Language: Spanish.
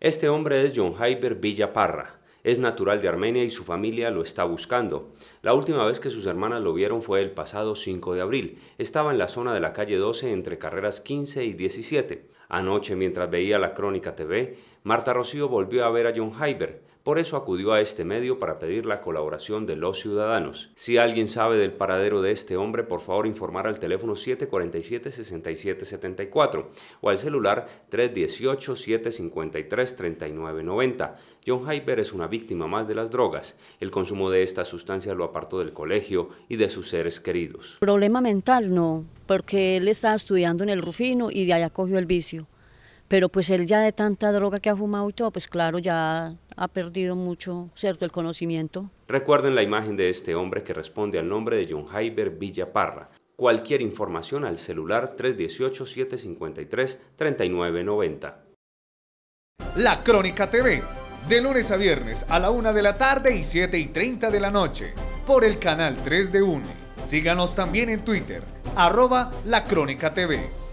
Este hombre es John Hyber Villaparra. Es natural de Armenia y su familia lo está buscando. La última vez que sus hermanas lo vieron fue el pasado 5 de abril. Estaba en la zona de la calle 12 entre carreras 15 y 17. Anoche, mientras veía la Crónica TV, Marta Rocío volvió a ver a John Hyber. Por eso acudió a este medio para pedir la colaboración de los ciudadanos. Si alguien sabe del paradero de este hombre, por favor informar al teléfono 747-6774 o al celular 318-753-3990. John Hyber es una víctima más de las drogas. El consumo de esta sustancias lo apartó del colegio y de sus seres queridos. Problema mental, no porque él estaba estudiando en el Rufino y de allá cogió el vicio. Pero pues él ya de tanta droga que ha fumado y todo, pues claro, ya ha perdido mucho, ¿cierto?, el conocimiento. Recuerden la imagen de este hombre que responde al nombre de John Jaiber Villaparra. Cualquier información al celular 318-753-3990. La Crónica TV, de lunes a viernes a la una de la tarde y 7 y 30 de la noche, por el canal 3 de UNE. Síganos también en Twitter, arroba la crónica TV.